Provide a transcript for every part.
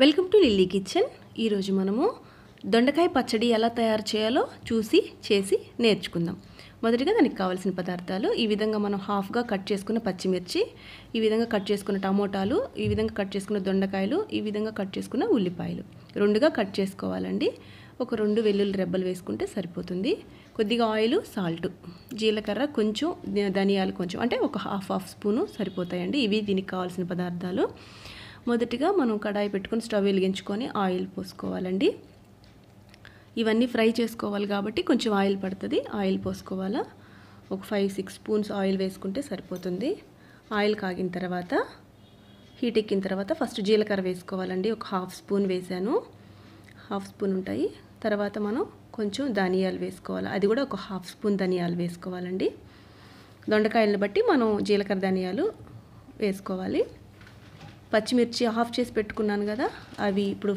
welcome to lily kitchen ఈరోజు మనము దొండకాయ పచ్చడి ఎలా తయారు చేయాలో చూసి చేసి నేర్చుకుందాం మొదటిగా దానికి కావాల్సిన పదార్థాలు ఈ విధంగా మనం హాఫ్గా కట్ చేసుకున్న పచ్చిమిర్చి ఈ విధంగా కట్ చేసుకున్న టమోటాలు ఈ విధంగా కట్ చేసుకున్న దొండకాయలు ఈ విధంగా కట్ చేసుకున్న ఉల్లిపాయలు రెండుగా కట్ చేసుకోవాలండి ఒక రెండు వెల్లుల్లి రెబ్బలు వేసుకుంటే సరిపోతుంది కొద్దిగా ఆయిల్ సాల్ట్ జీలకర్ర కొంచెం ధనియాలు కొంచెం అంటే ఒక హాఫ్ హాఫ్ స్పూను సరిపోతాయండి ఇవి దీనికి కావాల్సిన పదార్థాలు మొదటిగా మనం కడాయి పెట్టుకుని స్టవ్ వెలిగించుకొని ఆయిల్ పోసుకోవాలండి ఇవన్నీ ఫ్రై చేసుకోవాలి కాబట్టి కొంచెం ఆయిల్ పడుతుంది ఆయిల్ పోసుకోవాలా ఒక ఫైవ్ సిక్స్ స్పూన్స్ ఆయిల్ వేసుకుంటే సరిపోతుంది ఆయిల్ కాగిన తర్వాత హీట్ ఎక్కిన తర్వాత ఫస్ట్ జీలకర్ర వేసుకోవాలండి ఒక హాఫ్ స్పూన్ వేసాను హాఫ్ స్పూన్ ఉంటాయి తర్వాత మనం కొంచెం ధనియాలు వేసుకోవాలి అది కూడా ఒక హాఫ్ స్పూన్ ధనియాలు వేసుకోవాలండి దొండకాయలను బట్టి మనం జీలకర్ర ధనియాలు వేసుకోవాలి పచ్చిమిర్చి హాఫ్ చేసి పెట్టుకున్నాను కదా అవి ఇప్పుడు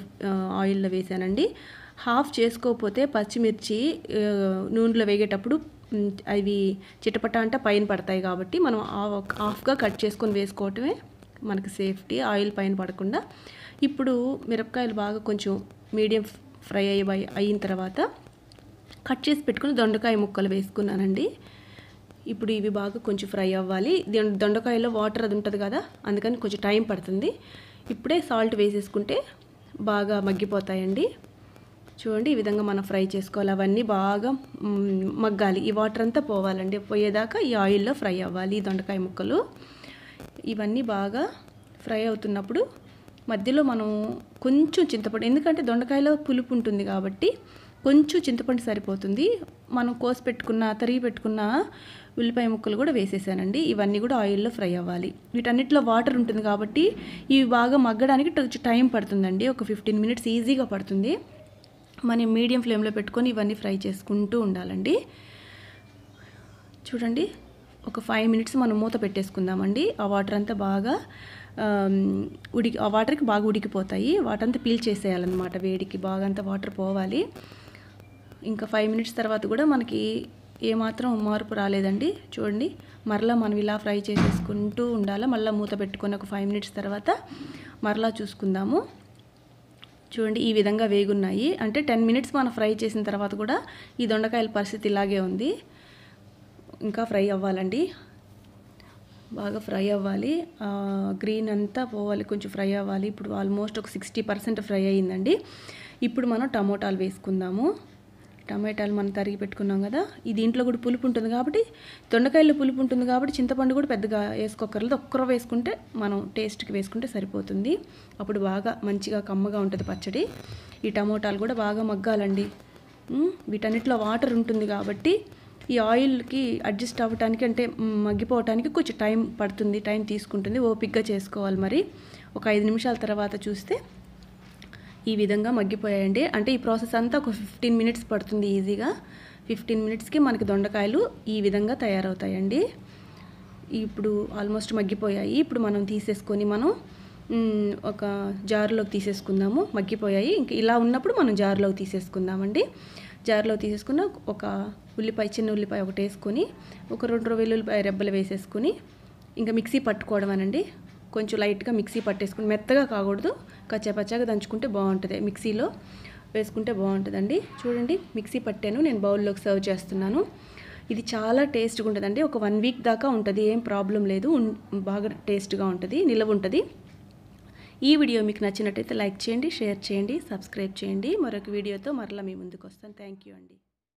ఆయిల్లో వేసానండి హాఫ్ చేసుకోకపోతే పచ్చిమిర్చి నూనెలో వేగేటప్పుడు అవి చిటపట అంటే పైన పడతాయి కాబట్టి మనం హాఫ్గా కట్ చేసుకొని వేసుకోవటమే మనకు సేఫ్టీ ఆయిల్ పైన పడకుండా ఇప్పుడు మిరపకాయలు బాగా కొంచెం మీడియం ఫ్రై అయ్యి అయిన తర్వాత కట్ చేసి పెట్టుకుని దొండకాయ ముక్కలు వేసుకున్నానండి ఇప్పుడు ఇవి బాగా కొంచెం ఫ్రై అవ్వాలి దొండకాయలో వాటర్ అది ఉంటుంది కదా అందుకని కొంచెం టైం పడుతుంది ఇప్పుడే సాల్ట్ వేసేసుకుంటే బాగా మగ్గిపోతాయండి చూడండి ఈ విధంగా మనం ఫ్రై చేసుకోవాలి అవన్నీ బాగా మగ్గాలి ఈ వాటర్ అంతా పోవాలండి పోయేదాకా ఈ ఆయిల్లో ఫ్రై అవ్వాలి ఈ దొండకాయ ముక్కలు ఇవన్నీ బాగా ఫ్రై అవుతున్నప్పుడు మధ్యలో మనం కొంచెం చింతపండు ఎందుకంటే దొండకాయలో పులుపు ఉంటుంది కాబట్టి కొంచెం చింతపండు సరిపోతుంది మనం కోసి పెట్టుకున్న తరిగి పెట్టుకున్న ఉల్లిపాయ ముక్కలు కూడా వేసేసానండి ఇవన్నీ కూడా ఆయిల్లో ఫ్రై అవ్వాలి వీటన్నిటిలో వాటర్ ఉంటుంది కాబట్టి ఇవి బాగా మగ్గడానికి టైం పడుతుందండి ఒక ఫిఫ్టీన్ మినిట్స్ ఈజీగా పడుతుంది మనం మీడియం ఫ్లేమ్లో పెట్టుకొని ఇవన్నీ ఫ్రై చేసుకుంటూ ఉండాలండి చూడండి ఒక ఫైవ్ మినిట్స్ మనం మూత పెట్టేసుకుందామండి ఆ వాటర్ అంతా బాగా ఉడికి ఆ వాటర్కి బాగా ఉడికిపోతాయి వాటర్ అంతా పీల్ చేసేయాలన్నమాట వేడికి బాగా అంతా వాటర్ పోవాలి ఇంకా ఫైవ్ మినిట్స్ తర్వాత కూడా మనకి ఏమాత్రం మార్పు రాలేదండి చూడండి మరలా మనం ఇలా ఫ్రై చేసేసుకుంటూ ఉండాలి మళ్ళీ మూత పెట్టుకొని ఒక ఫైవ్ మినిట్స్ తర్వాత మరలా చూసుకుందాము చూడండి ఈ విధంగా వేగున్నాయి అంటే టెన్ మినిట్స్ మనం ఫ్రై చేసిన తర్వాత కూడా ఈ దొండకాయల పరిస్థితి ఇలాగే ఉంది ఇంకా ఫ్రై అవ్వాలండి బాగా ఫ్రై అవ్వాలి గ్రీన్ అంతా పోవాలి కొంచెం ఫ్రై అవ్వాలి ఇప్పుడు ఆల్మోస్ట్ ఒక సిక్స్టీ పర్సెంట్ ఫ్రై అయ్యిందండి ఇప్పుడు మనం టమోటాలు వేసుకుందాము టమాటాలు మనం తరిగి పెట్టుకున్నాం కదా ఈ దీంట్లో కూడా పులుపు ఉంటుంది కాబట్టి తొండకాయలు పులుపు ఉంటుంది కాబట్టి చింతపండు కూడా పెద్దగా వేసుకోకర్లేదు ఒక్కరో వేసుకుంటే మనం టేస్ట్కి వేసుకుంటే సరిపోతుంది అప్పుడు బాగా మంచిగా కమ్మగా ఉంటుంది పచ్చడి ఈ టమోటాలు కూడా బాగా మగ్గాలండి వీటన్నిటిలో వాటర్ ఉంటుంది కాబట్టి ఈ ఆయిల్కి అడ్జస్ట్ అవ్వటానికి అంటే మగ్గిపోవటానికి కొంచెం టైం పడుతుంది టైం తీసుకుంటుంది ఓపిక్గా చేసుకోవాలి మరి ఒక ఐదు నిమిషాల తర్వాత చూస్తే ఈ విధంగా మగ్గిపోయాయండి అంటే ఈ ప్రాసెస్ అంతా ఒక ఫిఫ్టీన్ మినిట్స్ పడుతుంది ఈజీగా ఫిఫ్టీన్ మినిట్స్కి మనకి దొండకాయలు ఈ విధంగా తయారవుతాయండి ఇప్పుడు ఆల్మోస్ట్ మగ్గిపోయాయి ఇప్పుడు మనం తీసేసుకొని మనం ఒక జారులోకి తీసేసుకుందాము మగ్గిపోయాయి ఇంక ఇలా ఉన్నప్పుడు మనం జారులోకి తీసేసుకుందామండి జారులో తీసేసుకున్న ఒక ఉల్లిపాయ చిన్న ఉల్లిపాయ ఒకటి వేసుకొని ఒక రెండు వెల్లుల్లిపాయ రెబ్బలు వేసేసుకొని ఇంకా మిక్సీ పట్టుకోవడం అనండి కొంచెం లైట్గా మిక్సీ పట్టేసుకుని మెత్తగా కాకూడదు కచ్చాపచ్చాగా దంచుకుంటే బాగుంటుంది మిక్సీలో వేసుకుంటే బాగుంటుందండి చూడండి మిక్సీ పట్టాను నేను బౌల్లోకి సర్వ్ చేస్తున్నాను ఇది చాలా టేస్ట్గా ఉంటుందండి ఒక వన్ వీక్ దాకా ఉంటుంది ఏం ప్రాబ్లం లేదు బాగా టేస్ట్గా ఉంటుంది నిలవ ఉంటుంది ఈ వీడియో మీకు నచ్చినట్టయితే లైక్ చేయండి షేర్ చేయండి సబ్స్క్రైబ్ చేయండి మరొక వీడియోతో మరలా మీ ముందుకు వస్తాను థ్యాంక్ అండి